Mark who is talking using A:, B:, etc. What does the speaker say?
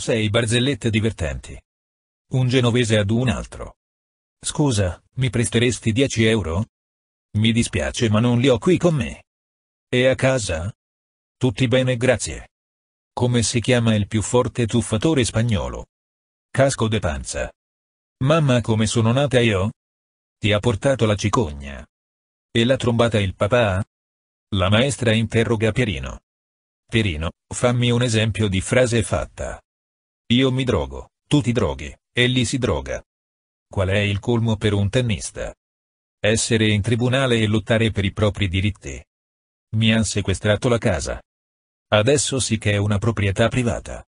A: sei barzellette divertenti. Un genovese ad un altro. Scusa, mi presteresti 10 euro? Mi dispiace ma non li ho qui con me. E a casa? Tutti bene grazie. Come si chiama il più forte tuffatore spagnolo? Casco de panza. Mamma come sono nata io? Ti ha portato la cicogna. E l'ha trombata il papà? La maestra interroga Pierino. Pierino, fammi un esempio di frase fatta. Io mi drogo, tu ti droghi, e egli si droga. Qual è il colmo per un tennista? Essere in tribunale e lottare per i propri diritti. Mi han sequestrato la casa. Adesso sì che è una proprietà privata.